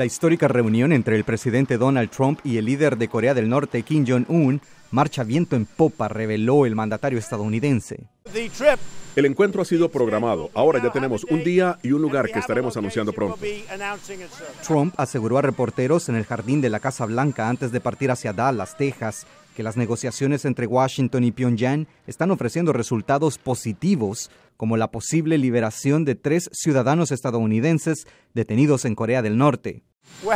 La histórica reunión entre el presidente Donald Trump y el líder de Corea del Norte, Kim Jong-un, marcha viento en popa, reveló el mandatario estadounidense. El encuentro ha sido programado. Ahora ya tenemos un día y un lugar que estaremos anunciando pronto. Trump aseguró a reporteros en el jardín de la Casa Blanca antes de partir hacia Dallas, Texas, que las negociaciones entre Washington y Pyongyang están ofreciendo resultados positivos, como la posible liberación de tres ciudadanos estadounidenses detenidos en Corea del Norte. Uh,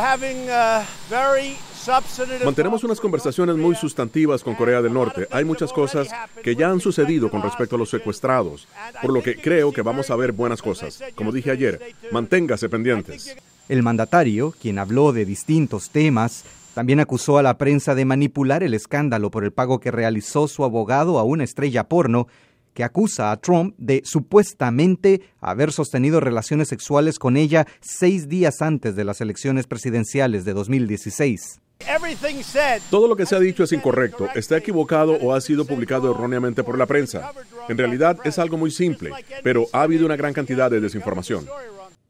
Mantenemos unas conversaciones muy sustantivas con Corea del Norte. Hay muchas cosas que ya han sucedido con respecto a los secuestrados, por lo que creo que vamos a ver buenas cosas. Como dije ayer, manténgase pendientes. El mandatario, quien habló de distintos temas, también acusó a la prensa de manipular el escándalo por el pago que realizó su abogado a una estrella porno que acusa a Trump de supuestamente haber sostenido relaciones sexuales con ella seis días antes de las elecciones presidenciales de 2016. Todo lo que se ha dicho es incorrecto, está equivocado o ha sido publicado erróneamente por la prensa. En realidad es algo muy simple, pero ha habido una gran cantidad de desinformación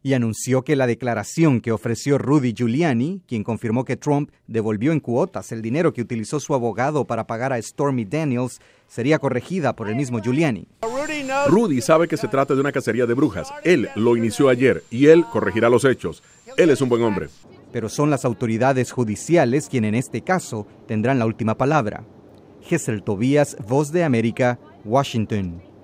y anunció que la declaración que ofreció Rudy Giuliani, quien confirmó que Trump devolvió en cuotas el dinero que utilizó su abogado para pagar a Stormy Daniels, sería corregida por el mismo Giuliani. Rudy sabe que se trata de una cacería de brujas. Él lo inició ayer y él corregirá los hechos. Él es un buen hombre. Pero son las autoridades judiciales quienes en este caso tendrán la última palabra. Gessel Tobías, Voz de América, Washington.